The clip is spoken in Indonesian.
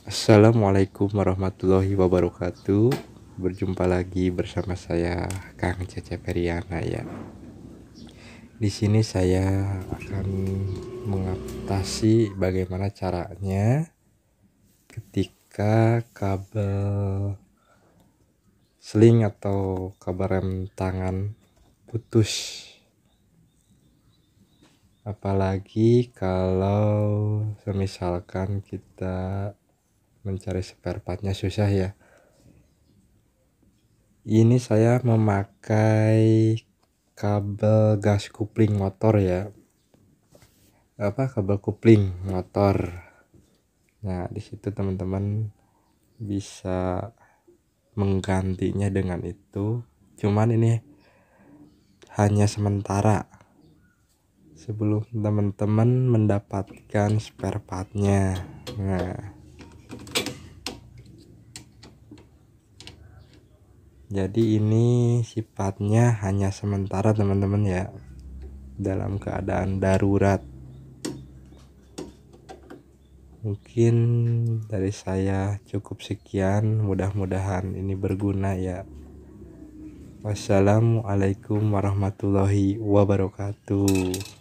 Assalamualaikum warahmatullahi wabarakatuh Berjumpa lagi bersama saya Kang Cece Periana ya Di sini saya akan mengatasi bagaimana caranya Ketika kabel sling atau kabel rem tangan putus apalagi kalau misalkan kita mencari spare partnya susah ya ini saya memakai kabel gas kupling motor ya apa kabel kupling motor nah disitu teman-teman bisa menggantinya dengan itu cuman ini hanya sementara sebelum teman-teman mendapatkan spare partnya nah jadi ini sifatnya hanya sementara teman-teman ya dalam keadaan darurat mungkin dari saya cukup sekian mudah-mudahan ini berguna ya wassalamualaikum warahmatullahi wabarakatuh